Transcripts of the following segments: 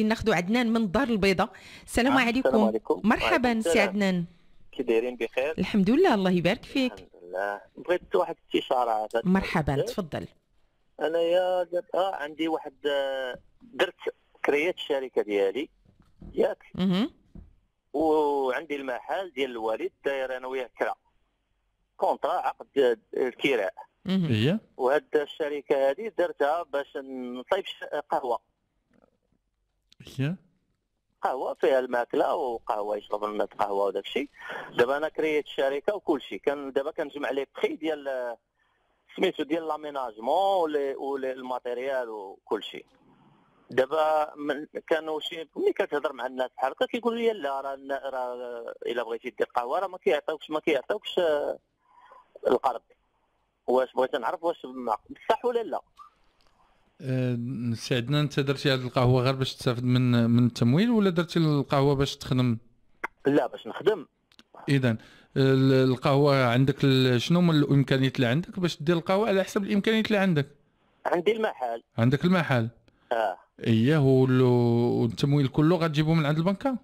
غادي ناخذوا عدنان من الدار البيضاء السلام عليكم آه، السلام عليكم مرحبا سي عدنان كي دايرين بخير الحمد لله الله يبارك فيك الحمد لله بغيت واحد الاستشاره مرحبا تفضل انايا اه عندي واحد آه، درت كريات الشركه ديالي ياك اها وعندي المحل ديال الوالد داير انا وياه كرا كونطرا عقد الكراء وهاد الشركه هذه درتها باش نصايب قهوه قهوه فيها الماكله وقهوه يشرب الناس قهوه وداك الشيء دابا انا كريت الشركه وكل شيء كان دابا كنجمع لي بخي ديال سميتو ديال لاميناجمون والماتيريال وكل شيء دابا كانوا شي ملي كتهضر مع الناس بحال هكا كيقول لي لا راه راه الا بغيتي دير قهوه راه ما كيعطيوكش ما كيعطيوكش القرض واش بغيت نعرف واش بصح ولا لا آه، سعدنا انت درتي هذه القهوه غير باش تستافد من من التمويل ولا درتي القهوه باش تخدم لا باش نخدم اذا القهوه عندك شنو من الامكانيات اللي عندك باش دير القهوه على حسب الامكانيات اللي عندك عندي المحل عندك المحل اه اييه والتمويل كله غتجيبه من عند البنكه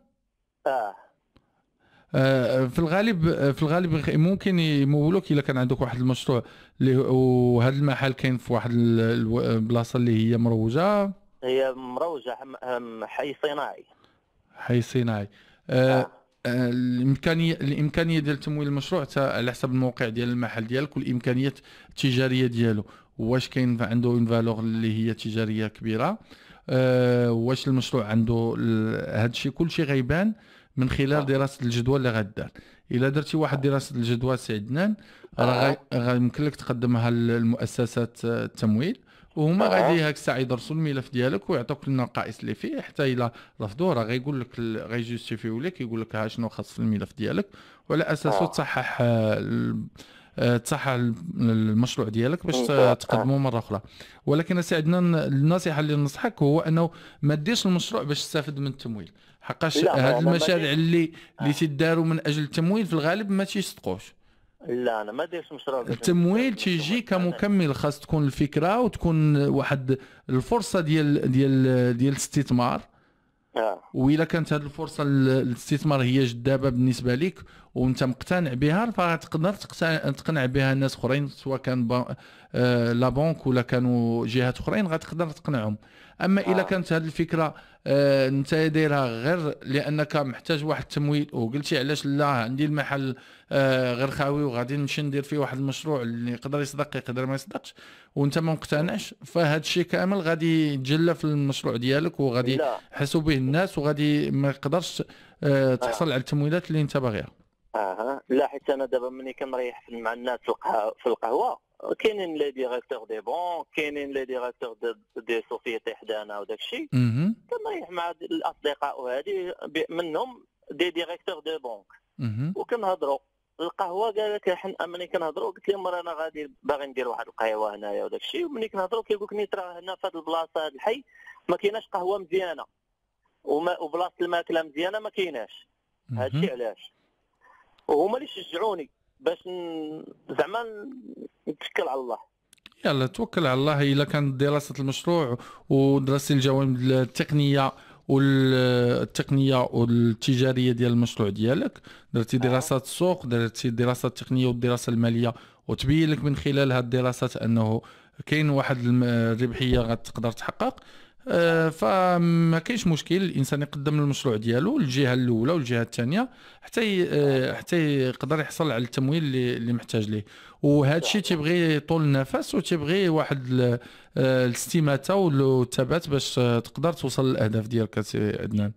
اه آه، في الغالب آه، في الغالب ممكن يمولوك الا كان عندك واحد المشروع اللي وهذا المحل كاين في واحد البلاصه آه، اللي هي مروجه هي مروجه حي صناعي حي صناعي آه. آه. الامكانيه الامكانيه ديال تمويل المشروع حتى على حسب الموقع ديال المحل ديالك والامكانيات التجاريه ديالو واش كاين عنده اون فالور اللي هي تجاريه كبيره آه واش المشروع عنده هذا الشيء كل شيء غيبان آه من خلال دراسه الجدوى اللي غدار الا درتي واحد دراسه الجدوى سي عدنان راه آه. غيمكن لك تقدمها للمؤسسات آه، التمويل وهما آه. غادي هاك الساعه يدرسوا الملف ديالك ويعطوك النقائص اللي فيه حتى الا رفضوه راه غيقول لك غيجوستيفيو لك يقول لك ها شنو خاص في الملف ديالك وعلى اساسه تصحح تصحح المشروع ديالك باش تقدمه مره اخرى ولكن سي النصيحه اللي ننصحك هو انه ما ديرش المشروع باش تستافد من التمويل حقاش هاد المشاريع اللي آه. اللي تداروا من اجل التمويل في الغالب ما تيصدقوش لا انا ما درتش مشروع التمويل تيجي كمكمل خاص تكون الفكره وتكون واحد الفرصه ديال ديال ديال الاستثمار آه. الا كانت هذه الفرصه للاستثمار هي جذابه بالنسبه لك وانت مقتنع بها فغتقدر تقنع بها الناس اخرين سواء كان با... آه... لا بونك ولا كانوا جهات اخرين غتقدر تقنعهم اما الا آه. كانت هذه الفكره آه انت دايرها غير لانك محتاج واحد التمويل وقلتي علاش لا عندي المحل آه، غير خاوي وغادي نمشي ندير فيه واحد المشروع اللي يقدر يصدق يقدر ما يصدقش وانت ما مقتنعش فهذا الشيء كامل غادي يتجلى في المشروع ديالك وغادي يحسوا به الناس وغادي ما يقدرش آه، آه. تحصل على التمويلات اللي انت باغيها اها لا حيت انا دابا ملي كنريح مع الناس في القهوه كاينين لي ديريكتور دي بون كاينين لي ديريكتور دي سوسيتي حدانا وداك الشيء كنريح مع الاصدقاء وهذه منهم دي ديريكتور دي بونك وكنهضروا القهوه قال لك حنا ملي كنهضروا قلت لهم راه انا غادي باغي ندير واحد القهوه هنايا وداك الشيء وملي كنهضروا كيقول لك راه هنا في هذه البلاصه هذا الحي ما كايناش قهوه مزيانه وما وبلاصه الماكله مزيانه ما كايناش هادشي علاش وهما اللي شجعوني باش زعما نتكل على الله يلا توكل على الله الا كانت دراسه المشروع ودراسه الجوانب التقنيه والتقنيه والتجاريه ديال المشروع ديالك درتي آه. دراسات السوق درتي دراسه التقنيه والدراسه الماليه وتبين لك من خلال هاد الدراسات انه كاين واحد الربحيه غتقدر تحقق آه، فما كاينش مشكل الانسان يقدم المشروع ديالو للجهه الاولى والجهه الثانيه حتى آه، حتى يقدر يحصل على التمويل اللي, اللي محتاج ليه وهذا الشيء تيبغي طول النفس وتيبغي واحد آه، الاستماته والثبات باش تقدر توصل للاهداف ديالك عدنان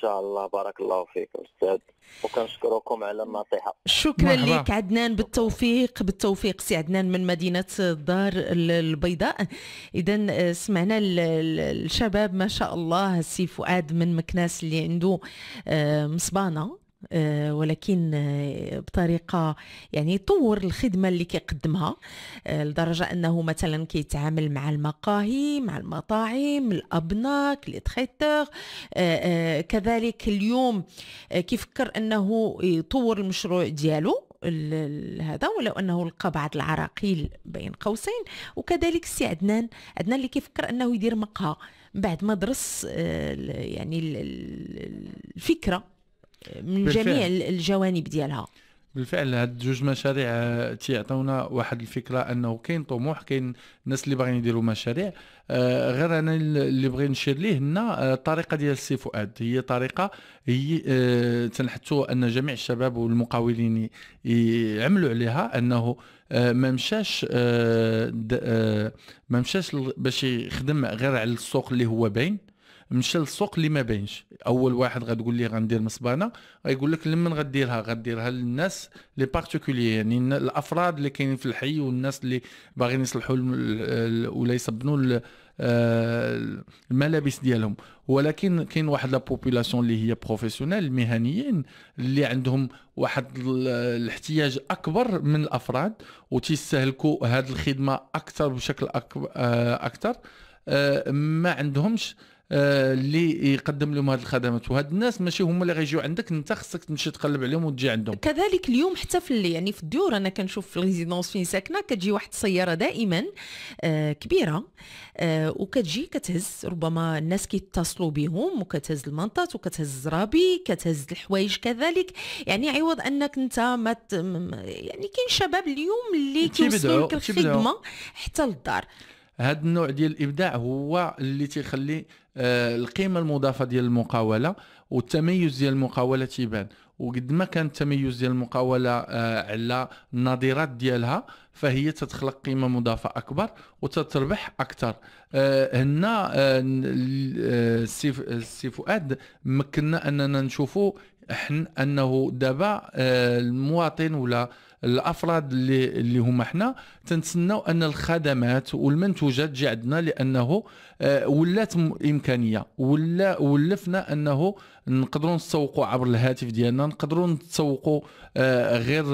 شاء الله بارك الله فيك استاذ وكنشكركم على النصيحه شكرا مرحبا. لك عدنان بالتوفيق بالتوفيق سي عدنان من مدينه الدار البيضاء اذا آه، سمعنا الشباب ما شاء الله السي فؤاد من مكناس اللي عنده آه، مصبانه آه، ولكن آه، بطريقه يعني يطور الخدمه اللي كيقدمها آه، لدرجه انه مثلا كيتعامل مع المقاهي مع المطاعم الابناك لي كذلك اليوم كيفكر انه يطور المشروع ديالو هذا ولو انه لقى بعض العراقيل بين قوسين وكذلك السي عدنان عدنان اللي كيفكر انه يدير مقهى بعد ما درس يعني الفكره من بالفعل. جميع الجوانب ديالها بالفعل هاد جوج مشاريع تيعطيونا واحد الفكره انه كاين طموح كاين الناس اللي باغيين يديروا مشاريع آه غير انا اللي بغيت نشير ليه هنا الطريقه آه، ديال السي فؤاد هي طريقه هي آه ان جميع الشباب والمقاولين يعملوا عليها انه آه، ما مشاش آه، ما مشاش باش يخدم غير على السوق اللي هو باين مشى للسوق اللي ما باينش اول واحد غتقول ليه غندير مصبانه غيقول لك لمن غديرها غديرها للناس لي بارتيكولي يعني الافراد اللي كاينين في الحي والناس اللي باغيين يصلحوا ولا يصبنوا آه، الملابس ديالهم ولكن كاين واحد لابوبيلاسيون اللي هي بروفيسيونيل المهنيين اللي عندهم واحد الاحتياج اكبر من الافراد وتيستهلكوا هذه الخدمه اكثر بشكل آه، اكثر آه، ما عندهمش آه، اللي يقدم لهم هذه الخدمات وهاد الناس ماشي هما اللي غيجيو عندك انت خصك تمشي تقلب عليهم وتجي عندهم كذلك اليوم حتى في يعني في الديور انا كنشوف في الريزيدونس فين ساكنه كتجي واحد السياره دائما آه، كبيره آه، وكتجي كتهز ربما الناس كيتصلوا بهم وكتهز المنطات وكتهز الزرابي كتهز الحوايج كذلك يعني عوض انك انت ما يعني كاين شباب اليوم اللي كيوصلوا لك الخدمه حتى للدار هذا النوع ديال الابداع هو اللي تيخلي آه، القيمه المضافه ديال المقاوله والتميز ديال المقاوله تيبان وقد ما كان التميز ديال المقاوله آه، على النظيرات ديالها فهي تتخلق قيمه مضافه اكبر وتتربح اكثر آه، هنا السي فؤاد مكننا اننا نشوفوا احنا انه دابا آه، المواطن ولا الافراد اللي اللي هما حنا تنتسناو ان الخدمات والمنتوجات تجي عندنا لانه آه، ولات امكانيه ولا ولفنا انه نقدروا نتسوقوا عبر الهاتف ديالنا نقدروا نتسوقوا آه، غير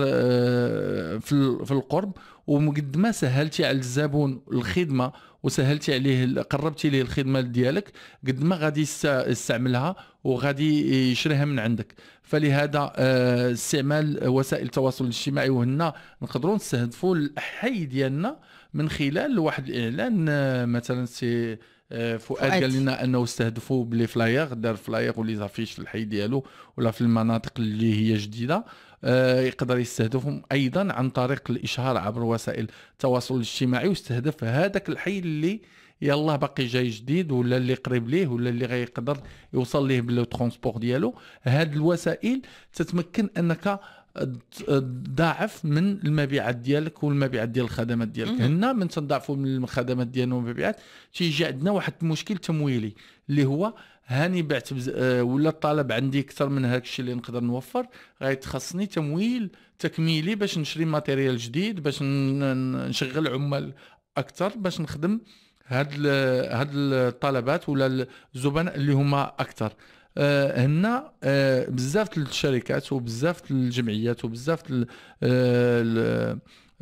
في القرب ومقد ما سهلتي على الزبون الخدمه وسهلتي عليه قربتي ليه الخدمه ديالك قد ما غادي يستعملها وغادي يشريها من عندك فلهذا آه، استعمال وسائل التواصل الاجتماعي وهنا نقدروا نستهدفوا الحي ديالنا من خلال واحد الاعلان آه، مثلا سي آه، فؤاد قال لنا انه استهدفوا بلي فلاير دار فلاير ولي زافيش في الحي ديالو ولا في المناطق اللي هي جديده آه، يقدر يستهدفهم ايضا عن طريق الاشهار عبر وسائل التواصل الاجتماعي ويستهدف هذاك الحي اللي يلاه باقي جاي جديد ولا اللي قريب ليه ولا اللي غيقدر يوصل ليه باللو ترونسبور ديالو هاد الوسائل تتمكن انك تضاعف من المبيعات ديالك والمبيعات ديال الخدمات ديالك هنا من تنضاعفوا من الخدمات ديالنا والمبيعات تيجي عندنا واحد المشكل تمويلي اللي هو هاني بعت آه، ولا الطلب عندي اكثر من هاك الشيء اللي نقدر نوفر غيتخصني تمويل تكميلي باش نشري ماتيريال جديد باش نشغل عمال اكثر باش نخدم هاد هاد الطلبات ولا الزبناء اللي هما اكثر أه هنا أه بزاف الشركات وبزاف الجمعيات وبزاف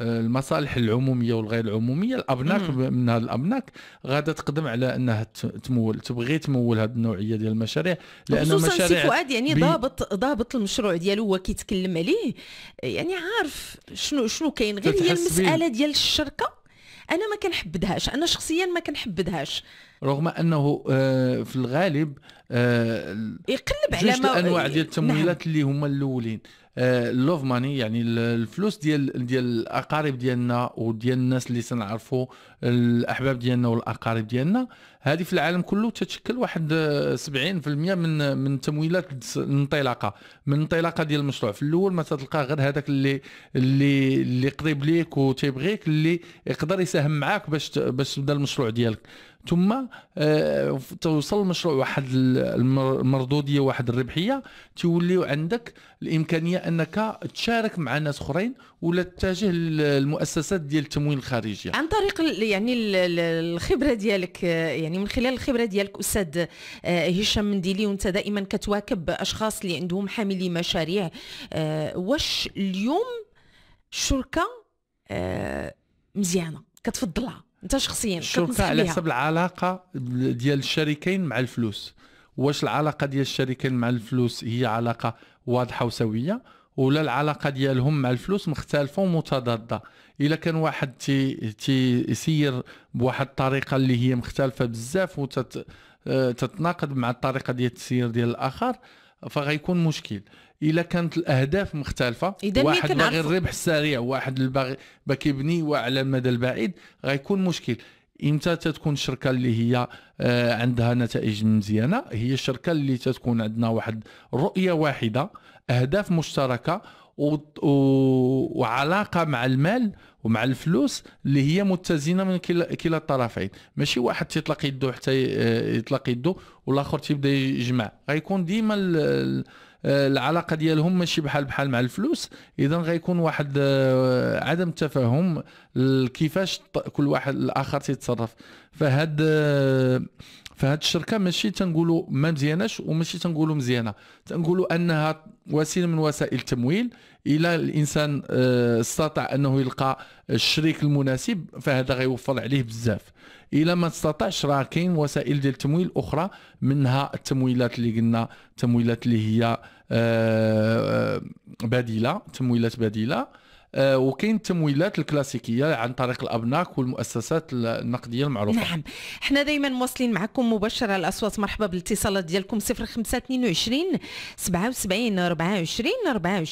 آه، المصالح العموميه والغير العموميه الابناك من هذه الابناك غادا تقدم على انها تمول تبغي تمول هذه النوعيه ديال المشاريع لان مشاريع سي فؤاد يعني ضابط ضابط المشروع ديالو هو كيتكلم عليه يعني عارف شنو شنو كاين غير هي المساله ديال الشركه انا ما كنحبدهاش انا شخصيا ما كنحبدهاش رغم انه آه، في الغالب آه، يقلب على ما انواع ديال التمويلات نعم. اللي هما الاولين اللوف آه، ماني يعني الفلوس ديال ديال الاقارب ديالنا وديال الناس اللي تنعرفوا الاحباب ديالنا والاقارب ديالنا هذه في العالم كله تتشكل واحد 70% آه، من من تمويلات الانطلاقه من الانطلاقه ديال المشروع في الاول ما تتلقى غير هذاك اللي اللي اللي قريب ليك وتيبغيك اللي يقدر يساهم معاك باش باش تبدا المشروع ديالك ثم آه، توصل المشروع واحد المردوديه واحد الربحيه تولي عندك الامكانيه انك تشارك مع ناس اخرين ولا تتجه للمؤسسات ديال التمويل الخارجي عن طريق يعني الخبره ديالك يعني من خلال الخبره ديالك استاذ آه، هشام منديلي وانت دائما كتواكب اشخاص اللي عندهم حاملي مشاريع آه، واش اليوم الشركه مزيانه كتفضلها انت شخصيا الشركه على حسب العلاقه ديال الشريكين مع الفلوس واش العلاقه ديال الشريكين مع الفلوس هي علاقه واضحه وسويه ولا العلاقه ديالهم مع الفلوس مختلفه ومتضاده الا كان واحد تي تيسير بواحد الطريقه اللي هي مختلفه بزاف وتتناقض آه، مع الطريقه ديال التسيير ديال الاخر فغيكون مشكل الا كانت الاهداف مختلفه إذا واحد باغي الربح السريع واحد باغي كيبني على المدى البعيد غيكون مشكل امتى تتكون الشركه اللي هي آه، عندها نتائج مزيانه هي الشركه اللي تتكون عندنا واحد رؤيه واحده اهداف مشتركه و... و... وعلاقه مع المال ومع الفلوس اللي هي متزنه من كلا, كلا الطرفين ماشي واحد تيطلق يدو حتى آه، يطلق يدو والاخر تيبدا يجمع غيكون ديما ال... العلاقه ديالهم ماشي بحال بحال مع الفلوس اذا غيكون واحد آه، عدم تفاهم كيفاش كل واحد الاخر تيتصرف فهاد آه، فهاد الشركه ماشي تنقولوا ما مزياناش وماشي تنقولوا مزيانه تنقولوا انها وسيله من وسائل التمويل الى الانسان آه، استطاع انه يلقى الشريك المناسب فهذا غيوفر عليه بزاف الى ما استطاعش راه كاين وسائل ديال التمويل اخرى منها التمويلات اللي قلنا التمويلات اللي هي آه، آه، بديله تمويلات بديله آه، وكاين تمويلات الكلاسيكيه عن طريق الابناك والمؤسسات النقديه المعروفه نعم حنا دائما مواصلين معكم مباشره الاصوات مرحبا بالاتصالات ديالكم 05 22 77 24 24